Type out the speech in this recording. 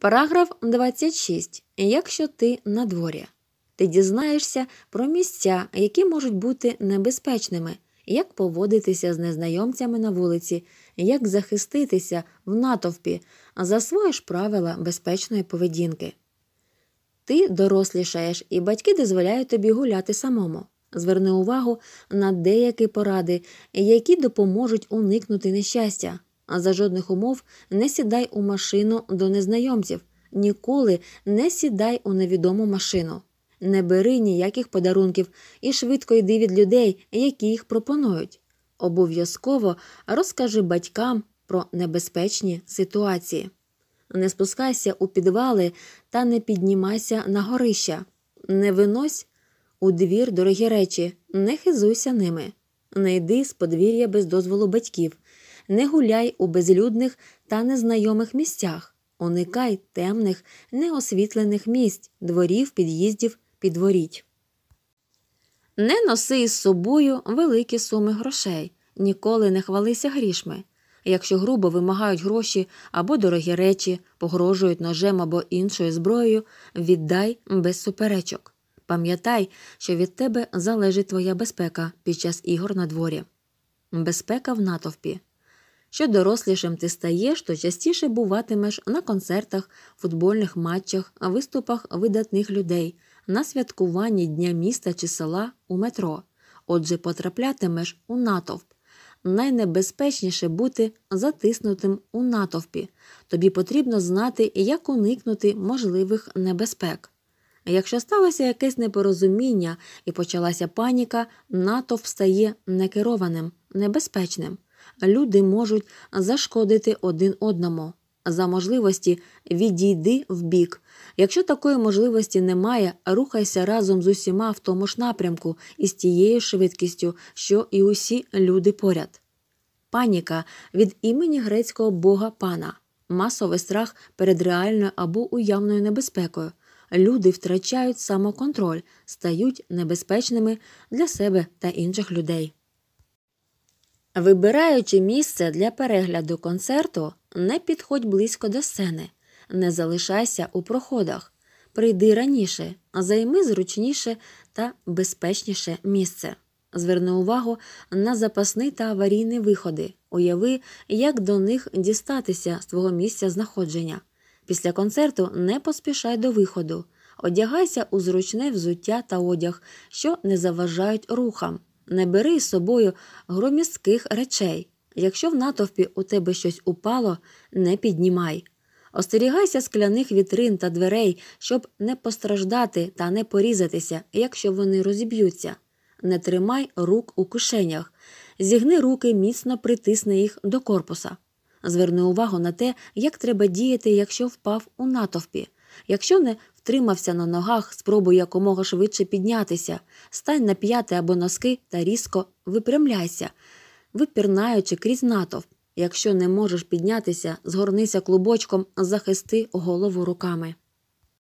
Параграф 26. Якщо ти на дворі, ти дізнаєшся про місця, які можуть бути небезпечними, як поводитися з незнайомцями на вулиці, як захиститися в натовпі, засвоїш правила безпечної поведінки. Ти дорослішаєш, і батьки дозволяють тобі гуляти самому. Зверни увагу на деякі поради, які допоможуть уникнути нещастя. А за жодних умов не сідай у машину до незнайомців, ніколи не сідай у невідому машину, не бери ніяких подарунків і швидко йди від людей, які їх пропонують. Обов'язково розкажи батькам про небезпечні ситуації. Не спускайся у підвали та не піднімайся на горища, не винось у двір дорогі речі, не хизуйся ними, не йди з подвір'я без дозволу батьків не гуляй у безлюдних та незнайомих місцях, уникай темних, неосвітлених місць, дворів, під'їздів, підворіть. Не носи із собою великі суми грошей, ніколи не хвалися грішми. Якщо грубо вимагають гроші або дорогі речі, погрожують ножем або іншою зброєю, віддай без суперечок. Пам'ятай, що від тебе залежить твоя безпека під час ігор на дворі. Безпека в натовпі. Що дорослішим ти стаєш, то частіше буватимеш на концертах, футбольних матчах, виступах видатних людей, на святкуванні дня міста чи села у метро. Отже, потраплятимеш у натовп. Найнебезпечніше бути затиснутим у натовпі. Тобі потрібно знати, як уникнути можливих небезпек. Якщо сталося якесь непорозуміння і почалася паніка, натовп стає некерованим, небезпечним люди можуть зашкодити один одному. За можливості відійди вбік. Якщо такої можливості немає, рухайся разом з усіма в тому ж напрямку і з тією швидкістю, що і усі люди поряд. Паніка від імені грецького бога пана, масовий страх перед реальною або уявною небезпекою. Люди втрачають самоконтроль, стають небезпечними для себе та інших людей. Вибираючи місце для перегляду концерту, не підходь близько до сцени, не залишайся у проходах, прийди раніше, займи зручніше та безпечніше місце. Зверни увагу на запасні та аварійні виходи, уяви, як до них дістатися з твого місця знаходження. Після концерту не поспішай до виходу, одягайся у зручне взуття та одяг, що не заважають рухам не бери з собою громістких речей. Якщо в натовпі у тебе щось упало, не піднімай. Остерігайся скляних вітрин та дверей, щоб не постраждати та не порізатися, якщо вони розіб'ються. Не тримай рук у кишенях, зігни руки, міцно притисни їх до корпуса. Зверни увагу на те, як треба діяти, якщо впав у натовпі. Якщо не втримався на ногах, спробуй якомога швидше піднятися, стань на п'яти або носки та різко випрямляйся, випірнаючи крізь натовп. Якщо не можеш піднятися, згорнися клубочком, захисти голову руками.